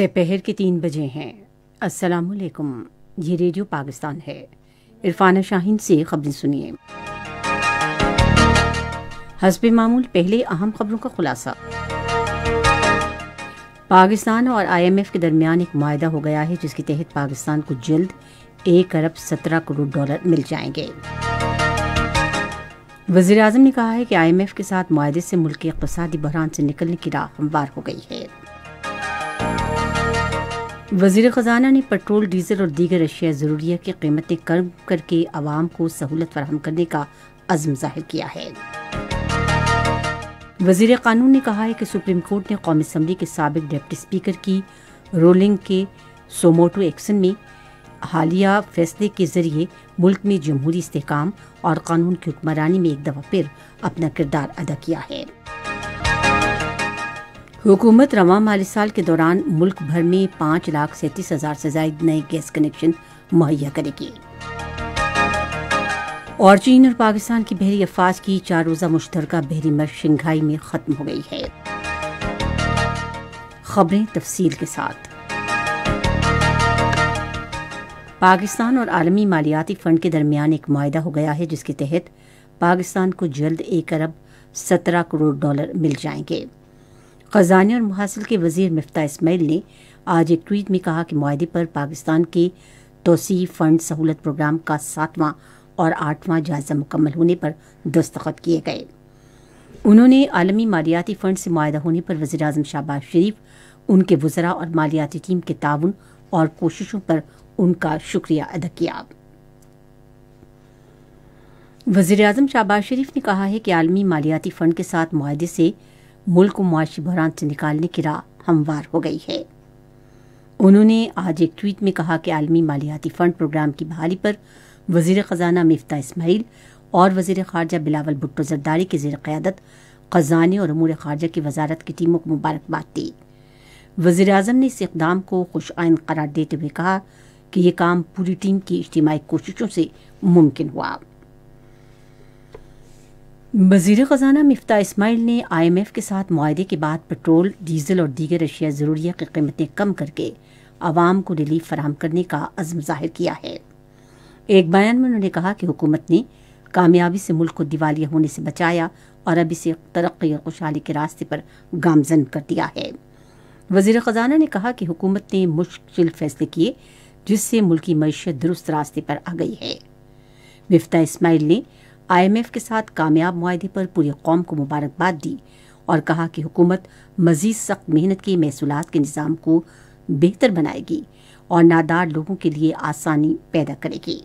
दोपहर के तीन बजे हैं अस्सलाम वालेकुम ये रेडियो पाकिस्तान है इरफाना शाहिन से खबरें सुनिए हसब मामूल पहले अहम खबरों का खुलासा पाकिस्तान और आईएमएफ के दरमियान एक माहा हो गया है जिसके तहत पाकिस्तान को जल्द एक अरब सत्रह करोड़ डॉलर मिल जाएंगे वजीर अजम ने कहा है कि आईएमएफ के साथ माहे से मुल्क के इकतदी बहरान से निकलने की राह हमवार हो गई है वजीर ख़जाना ने पेट्रोल डीजल और दीगर अशिया ज़रूरिया की कीमतें कम करके आवाम को सहूलत फराहम करने का अज़म जाहिर किया है वजीर कानून ने कहा है कि सुप्रीम कोर्ट ने कौमी असम्बली के सबक डिप्टी स्पीकर की रोलिंग के सोमोटो एक्शन में हालिया फैसले के जरिए मुल्क में जमहूरी इसकाम और कानून की हुक्मरानी में एक दफ़ा फिर अपना किरदार अदा किया है हुकूमत रवा माली साल के दौरान मुल्क भर में पाँच लाख सैंतीस हज़ार से जायद नए गैस कनेक्शन मुहैया करेगी और चीन और पाकिस्तान की बहरी अफवाज की चार रोज़ा मुश्तरका बहरी मश शंघाई में ख़त्म हो गई है खबरें तफसील के साथ पाकिस्तान और आलमी मालियाती फ़ंड के दरमियान एक माहा हो गया है जिसके तहत पाकिस्तान को जल्द एक अरब सत्रह करोड़ डॉलर मिल जाएंगे ख़जाने और मुहासिल के वजीर मफ्ता इसमाइल ने आज एक ट्वीट में कहा कि माहे पर पाकिस्तान के तोसी फंड सहूलत प्रोग्राम का सातवां और आठवां जायजा मुकम्मल होने पर दस्तखत किए गए उन्होंने आलमी मालियाती फ़ंड से माह होने पर वजी अजम शहबाज शरीफ उनके वजरा और मालियाती टीम के ताउन और कोशिशों पर उनका शुक्रिया अदा किया वजीर अजम शहबाज शरीफ ने कहा है कि आलमी मालियाती फ़ंड के साथ माहे से मुल्क को मुआशी बहरान से निकालने की राह हमवार हो गई है उन्होंने आज एक ट्वीट में कहा कि आलमी मालियाती फंड प्रोग्राम की बहाली पर वजीर ख़जाना मिफ्ता इसमाइल और वजीर खारजा बिलावल भुट्टो जरदारी की जेर क़्यादत ख़जाने और अमूर खारजा की वजारत की टीमों को मुबारकबाद दी वजीर अजम ने इस इकदाम को खुश आयन करार देते हुए कहा कि यह काम पूरी टीम की इज्तिमाही कोशिशों से मुमकिन हुआ वजीर ख़जाना मफ्ता इसमाइल ने आई एम एफ़ के साथ माहे के बाद पेट्रोल डीजल और दीगर अशिया ज़रूरिया की कीमतें कम करके आवाम को रिलीफ फराम करने का अज़म जाहिर किया है एक बयान में उन्होंने कहा कि हुकूमत ने कामयाबी से मुल्क को दिवालिया होने से बचाया और अब इसे तरक्की और खुशहाली के रास्ते पर गामजन कर दिया है वजीर ख़जाना ने कहा कि हुकूमत ने मुश्किल फैसले किए जिससे मुल्की मीशत दुरुस्त रास्ते पर आ गई है मफ्ता इसमाइल ने आईएमएफ के साथ कामयाब माहदे पर पूरी कौम को मुबारकबाद दी और कहा कि हुकूमत मजीद सख्त मेहनत के महसूल के निज़ाम को बेहतर बनाएगी और नादार लोगों के लिए आसानी पैदा करेगी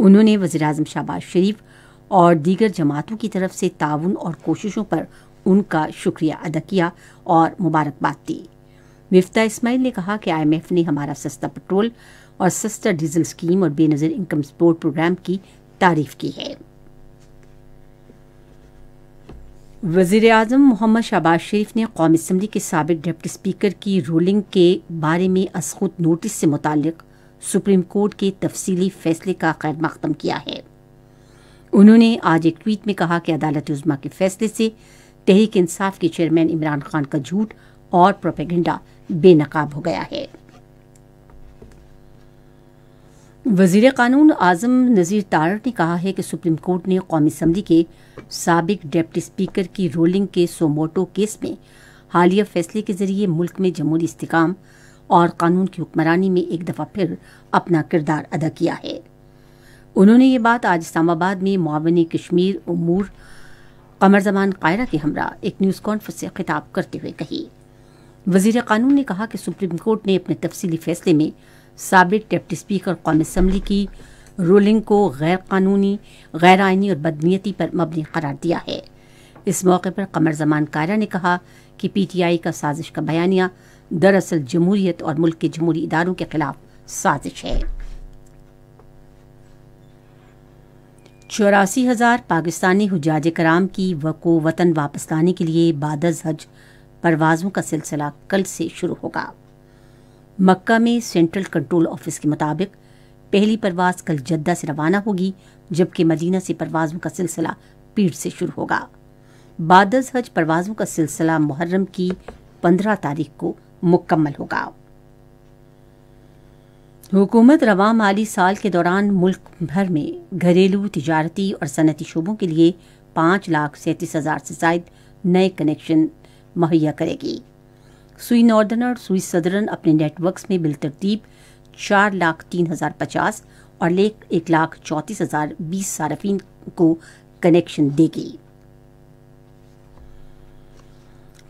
उन्होंने वजी अजम शहबाज शरीफ और दीगर जमातों की तरफ से ताउन और कोशिशों पर उनका शुक्रिया अदा किया और मुबारकबाद दी विफ्ता इसमाइल ने कहा कि आईएमएफ ने हमारा सस्ता पेट्रोल और सस्ता डीजल स्कीम और बेनज़र इनकम सपोर्ट प्रोग्राम की तारीफ की है वजीर अजम मोहम्मद शहबाज शरीफ ने कौम इसम्बली के सबक डिप्टी स्पीकर की रूलिंग के बारे में असखुद नोटिस से मुतल सुप्रीम कोर्ट के तफसी फैसले का खैर मकदम किया है उन्होंने आज एक ट्वीट में कहा कि अदालत उजमा के फैसले से तहरीक इंसाफ के चेयरमैन इमरान खान का झूठ और प्रोपेगेंडा बेनकाब हो गया है वजीर कानून आजम नज़ीर तारड़ ने कहा है कि सुप्रीम कोर्ट ने कौमी असम्बली के सबक डेप्टी स्पीकर की रोलिंग के सोमोटो केस में हालिया फैसले के जरिए मुल्क में जमहूरी इस्तेकाम और कानून की हुक्मरानी में एक दफ़ा फिर अपना किरदार अदा किया है उन्होंने ये बात आज इस्लामाबाद में मावन कश्मीर उमूर कमर जमान कायरा के हमरा एक न्यूज़ कॉन्फ्रेंस से खिताब करते हुए कही वजीर कानून ने कहा कि सुप्रीम कोर्ट ने अपने तफसीली फैसले में सबक डिप्टी स्पीकर कौम असम्बली की रूलिंग को गैर कानूनी गैर आइनी और बदनीति पर मबनी करार दिया है इस मौके पर कमर जमान कायरा ने कहा कि पी टी आई का साजिश का बयानिया दरअसल जमहूरियत और मुल्क के जमहूरी इदारों के खिलाफ साजिश है चौरासी हज़ार पाकिस्तानी हजाज कराम की वको वतन वापस लाने के लिए बादज हज परवाज़ों का सिलसिला कल से शुरू होगा मक्का में सेंट्रल कंट्रोल ऑफिस के मुताबिक पहली परवाज कल जद्दा से रवाना होगी जबकि मदीना से परवाजों का सिलसिला पीठ से शुरू होगा बादस हज परवाजों का सिलसिला मुहर्रम की पंद्रह तारीख को मुकम्मल होगा हुकूमत रवा माली साल के दौरान मुल्क भर में घरेलू तजारती और सनती शोबों के लिए पाँच लाख सैंतीस हज़ार से जायद नए कनेक्शन मुहैया करेगी सुई नॉर्दर्न और सुई सदरन अपने नेटवर्क्स में बिलतरतीब चार लाख तीन हज़ार पचास और लेक एक लाख चौंतीस हज़ार बीस सार्फिन को कनेक्शन देगी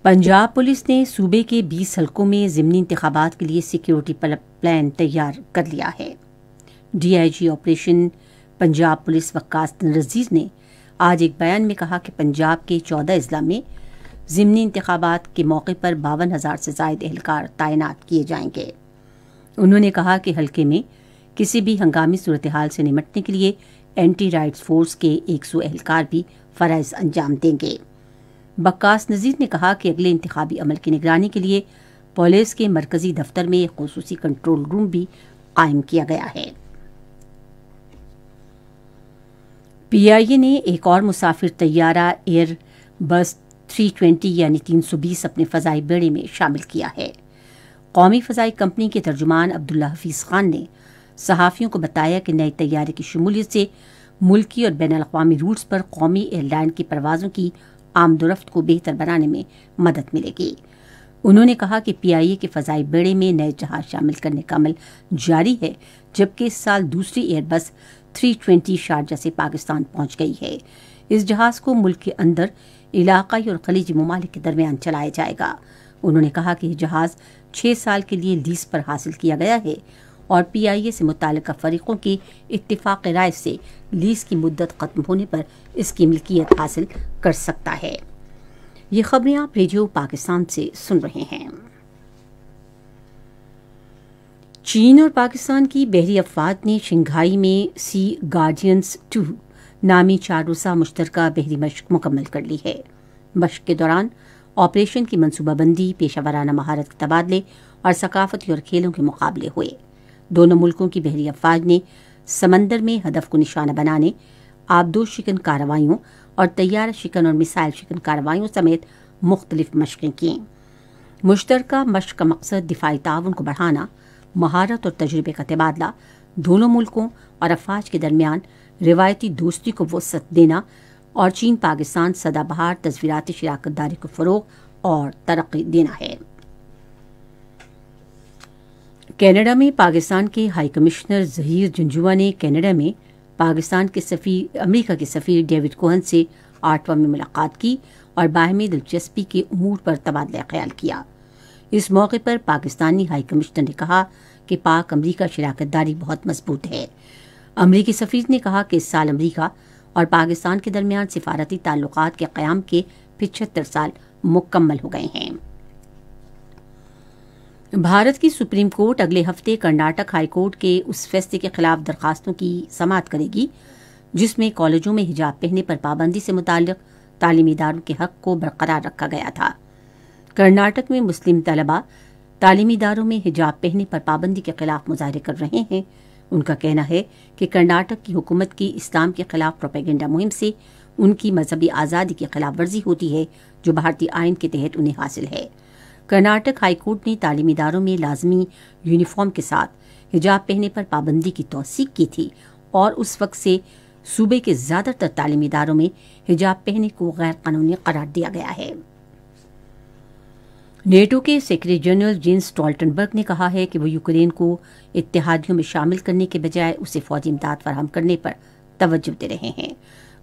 पंजाब पुलिस ने सूबे के 20 हलकों में ज़मनी इंतबात के लिए सिक्योरिटी प्लान तैयार कर लिया है DIG operation Punjab police Waqas Nazir ने आज एक बयान में कहा कि पंजाब के 14 अजला में ज़मनी इंतबात के मौके पर बावन हज़ार से जायद एहलकार तैनात किए जाएंगे उन्होंने कहा कि हल्के में किसी भी हंगामी सूरत हाल से निमटने के लिए एंटी राइट्स फोर्स के एक सौ एहलकार भी फ़रज़ अंजाम देंगे बक्कास नज़ीर ने कहा कि अगले इंतबी अमल की निगरानी के लिए पुलिस के मरकजी दफ्तर में एक खसूस कंट्रोल रूम भी कायम किया गया है पी आई ए ने एक और मुसाफिर तैयारा एयर बस 320 यानी 320 अपने फ़जाई बेड़े में शामिल किया है कौमी फ़जाई कंपनी के तर्जुमान अब्दुल्ला हफीज़ खान ने सहाफ़ियों को बताया कि नए तैयारे की शमूलियत से मुल्की और बैन अवी रूट्स पर कौमी एयरलाइन की परवाज़ों की आमदोरफ्त को बेहतर बनाने में मदद मिलेगी उन्होंने कहा कि पीआईए के फजाई बेड़े में नए जहाज शामिल करने का अमल जारी है जबकि इस साल दूसरी एयरबस 320 शारजा से पाकिस्तान पहुंच गई है इस जहाज को मुल्क के अंदर इलाकाई और खलीजी ममालिक के दरमियान चलाया जाएगा उन्होंने कहा कि यह जहाज़ छः साल के लिए लीज पर हासिल किया गया है और पी आई ए से मुतल फ़रीक़ों की इतफ़ाक़ राय से लीज की मुद्दत ख़त्म होने पर इसकी मिल्कियत हासिल कर सकता है ये खबरें आप रेडियो पाकिस्तान से सुन रहे हैं चीन और पाकिस्तान की बहरी अफवाद ने शंघाई में सी गार्डियंस टू नामी चार रूसा मुश्तरका बहरी मश्क मुकम्मल कर ली है मश्क के दौरान ऑपरेशन की मनसूबाबंदी पेशा वाराना महारत के तबादले और सकाफती और खेलों के मुकाबले हुए दोनों मुल्कों की बहरी अफवाज ने समंदर में हदफ को निशाना बनाने आबदो शिकन कार्रवाइयों और तैयार शिकन और मिसाइल शिकन कार्रवाइयों समेत मुख्तलिफ मशक़ें की मुश्तर मशक का मकसद दिफाई ताउन को बढ़ाना महारत और तजुर्बे का तबादला दोनों मुल्कों और अफवाज के दरमियान रिवायती दोस्ती को वसत देना और चीन पाकिस्तान सदाबहार तस्वीरती शराकत दारी को फ़रोग और तरक्की देना है कनाडा में पाकिस्तान के हाई कमिश्नर जहीर जंजुआ ने कनाडा में पाकिस्तान के सफ़ीर अमेरिका के सफ़ीर डेविड कोहन से आठवा में मुलाकात की और बाहमी दिलचस्पी के अमूर पर तबादला ख्याल किया इस मौके पर पाकिस्तानी हाई कमिश्नर ने कहा कि पाक अमरीका शराकत दारी बहुत मजबूत है अमरीकी सफीर ने कहा कि इस साल अमरीका और पाकिस्तान के दरमियान सिफारती ताल्लुक के क्याम के पिछहत्तर साल मुकम्मल हो गए हैं भारत की सुप्रीम कोर्ट अगले हफ्ते कर्नाटक हाईकोर्ट के उस फैसले के खिलाफ दरखास्तों की समात करेगी जिसमें कॉलेजों में हिजाब पहनने पर पाबंदी से मुतक तालीमी इदारों के हक को बरकरार रखा गया था कर्नाटक में मुस्लिम तलबा तालीमी इदारों में हिजाब पहनने पर पाबंदी के खिलाफ मुजाहरे कर रहे हैं उनका कहना है कि कर्नाटक की हुकूमत की इस्लाम के खिलाफ प्रोपेगेंडा मुहिम से उनकी मजहबी आज़ादी की खिलाफ वर्जी होती है जो भारतीय आयन के तहत उन्हें हासिल है कर्नाटक हाईकोर्ट ने तालीमी इदारों में लाजमी यूनिफॉर्म के साथ हिजाब पहने पर पाबंदी की तोसीक की थी और उस वक्त से सूबे के ज़्यादातर तालीमी इदारों में हिजाब पहने को गैर कानूनी करार दिया गया है नेटो के सेक्रेटरी जनरल जेन्स स्टॉल्टनबर्ग ने कहा है कि वो यूक्रेन को इतिहादियों में शामिल करने के बजाय उसे फौजी इमदाद फराहम करने पर तवज्जो दे रहे हैं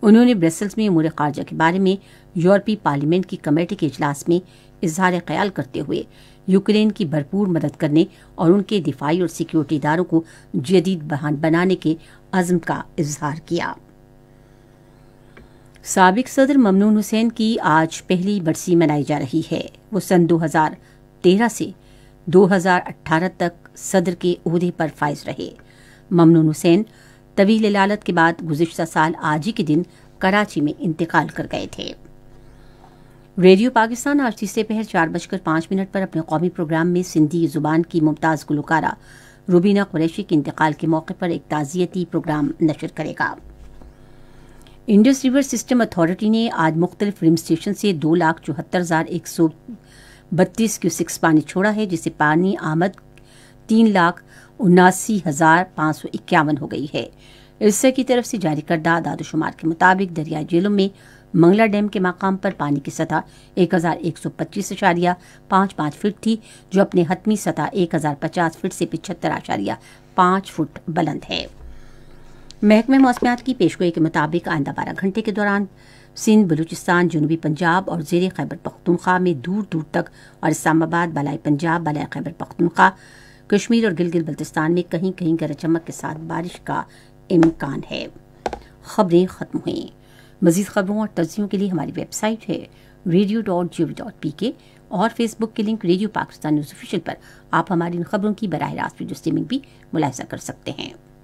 उन्होंने ब्रसल्स में उमूर खारजा के बारे में यूरोपीय पार्लियामेंट की कमेटी के इजलास में इजहार ख्याल करते हुए यूक्रेन की भरपूर मदद करने और उनके दिफाई और सिक्योरिटी इदारों को जदीद बहान बनाने के अज़म का इजहार किया सबक सदर ममनून हुसैन की आज पहली बरसी मनाई जा रही है वो सन 2013 से 2018 तक सदर के अहदे पर फायज रहे ममनून हुसैन तवील लालत के बाद गुजशत साल आज ही के दिन कराची में इंतकाल कर गए थे रेडियो पाकिस्तान आज तीसरे पहर चार बजकर पांच मिनट पर अपने कौमी प्रोग्राम में सिंधी जुबान की मुमताज़ गुलकारा रुबीना कुरैशी के इंतकाल के मौके पर एक ताज़ियती प्रोग्राम नशर करेगा इंडस रिवर सिस्टम अथॉरिटी ने आज मुख्तलिफ फिल्म स्टेशन से दो लाख चौहत्तर हज़ार एक सौ बत्तीस क्यूसिक्स पानी छोड़ा है जिससे पानी आमद तीन लाख उन्नासी हज़ार पाँच सौ इक्यावन हो गई है इससे की तरफ से जारी करदा दादोशुमार के मुताबिक दरिया जेलों में मंगला डैम के मकाम पर पानी की सतह एक हज़ार एक सौ पच्चीस अशारिया पाँच पाँच फीट थी जो अपने हतमी सतह एक हज़ार पचास फीट से पिछहत्तर अशारिया पाँच फुट बुलंद है महकमे मौसमियात की पेशगोई के मुताबिक आइंदा बारह घंटे के दौरान सिंध बलूचिस्तान जनूबी पंजाब और जेर खैबर पख्तनख्वा में दूर दूर तक और इस्लामाबाद बलाई पंजाब बलाई खैबर पख्तनख्वा कश्मीर और गिलगित बल्तिस्तान में कहीं कहीं गरज चमक के साथ बारिश का इम्कान है खबरें खत्म हुई मजीद खबरों और तजियों के लिए हमारी वेबसाइट है radio dot G dot P K और फेसबुक के link radio Pakistan news official पर आप हमारी इन खबरों की बरह रास्त वीडियो स्ट्रीमिंग भी मुलायजा कर सकते हैं